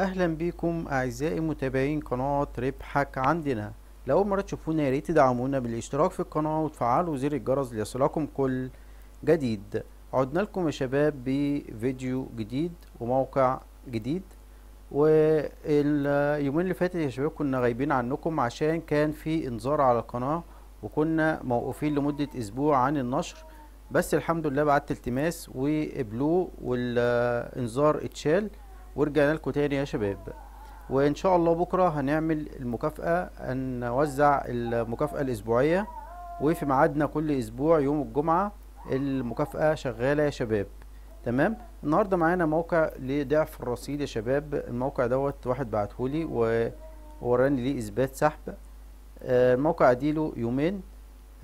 اهلا بيكم اعزائي متابعين قناه ربحك عندنا لو اول مره تشوفونا يا ريت تدعمونا بالاشتراك في القناه وتفعلوا زر الجرس ليصلكم كل جديد عدنا لكم يا شباب بفيديو جديد وموقع جديد واليومين اللي فاتت يا شباب كنا غايبين عنكم عشان كان في انذار على القناه وكنا موقوفين لمده اسبوع عن النشر بس الحمد لله بعت التماس وقبلوه والانذار اتشال ورجعنا لكم تاني يا شباب وان شاء الله بكره هنعمل المكافاه نوزع المكافاه الاسبوعيه وفي ميعادنا كل اسبوع يوم الجمعه المكافاه شغاله يا شباب تمام النهارده معانا موقع لضعف الرصيد يا شباب الموقع دوت واحد بعتهولي ووراني ليه اثبات سحب آه، الموقع اديله يومين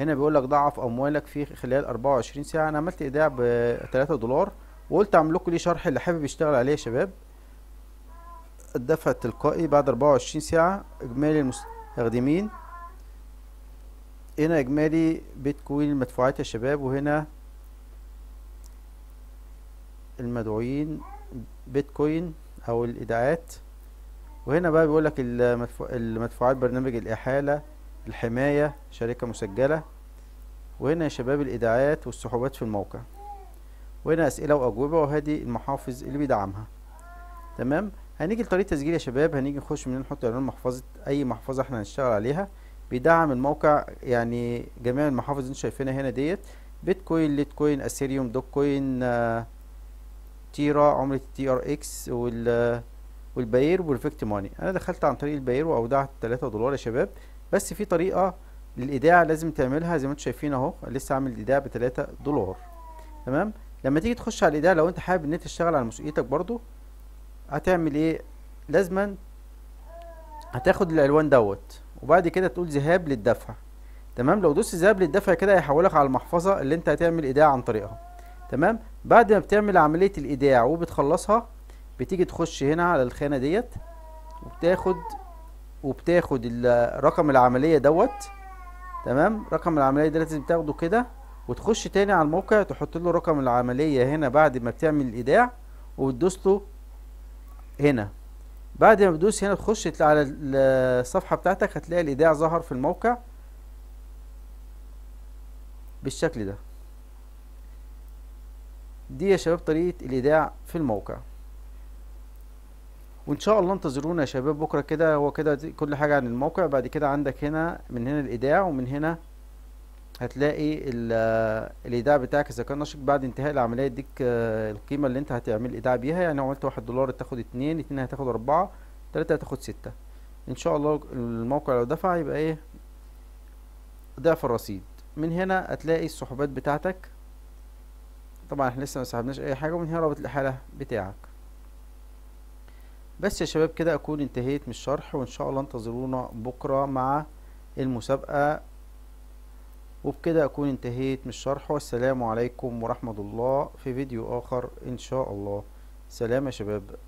هنا بيقول لك ضعف اموالك في خلال 24 ساعه انا عملت ايداع ب 3 دولار وقلت اعمل لكم ليه شرح اللي حابب يشتغل عليه يا شباب الدفع التلقائي بعد 24 ساعة إجمالي المستخدمين هنا إجمالي بيتكوين المدفوعات يا شباب وهنا المدعوين بيتكوين أو الإيداعات وهنا بقى بيقولك المدفوع المدفوعات برنامج الإحالة الحماية شركة مسجلة وهنا يا شباب الإيداعات والسحوبات في الموقع وهنا أسئلة وأجوبة وهذه المحافظ اللي بيدعمها تمام هنيجي لطريقه تسجيل يا شباب هنيجي نخش من هنا نحط عنوان محفظه اي محفظه احنا هنشتغل عليها بيدعم الموقع يعني جميع المحافظ اللي انتوا شايفينها هنا ديت بيتكوين ليتكوين اثيريوم دوك كوين آه، تيرا عمله تي ار اكس وال والباير والفيكت ماني انا دخلت عن طريق الباير واودعت 3 دولار يا شباب بس في طريقه للايداع لازم تعملها زي ما انتم شايفين اهو لسه عامل الايداع ب 3 دولار تمام لما تيجي تخش على الايداع لو انت حابب ان انت تشتغل على مسؤوليتك برضو هتعمل ايه لازما هتاخد الالوان دوت وبعد كده تقول ذهاب للدفع تمام لو دوست ذهاب للدفع كده هيحولك على المحفظه اللي انت هتعمل ايداع عن طريقها تمام بعد ما بتعمل عمليه الايداع وبتخلصها بتيجي تخش هنا على الخانه ديت وبتاخد وبتاخد رقم العمليه دوت تمام رقم العمليه ده لازم تاخده كده وتخش تاني على الموقع تحط له رقم العمليه هنا بعد ما بتعمل الايداع وبتدوس له هنا بعد ما بتدوس هنا تخش على الصفحة بتاعتك هتلاقي الإيداع ظهر في الموقع بالشكل ده دي يا شباب طريقة الإيداع في الموقع وإن شاء الله انتظرونا يا شباب بكرة كده هو كده كل حاجة عن الموقع بعد كده عندك هنا من هنا الإيداع ومن هنا هتلاقي الايداع بتاعك اذا كان نشط بعد انتهاء العمليه يديك آه، القيمه اللي انت هتعمل ايداع بيها يعني عملت واحد دولار تاخد اتنين اتنين هتاخد اربعه تلاته هتاخد سته ان شاء الله الموقع لو دفع يبقى ايه ضعف الرصيد من هنا هتلاقي السحوبات بتاعتك طبعا احنا لسه ما سحبناش اي حاجه ومن هنا رابط الاحاله بتاعك بس يا شباب كده اكون انتهيت من الشرح وان شاء الله انتظرونا بكره مع المسابقه وبكده أكون انتهيت من الشرح والسلام عليكم ورحمة الله في فيديو آخر إن شاء الله سلام يا شباب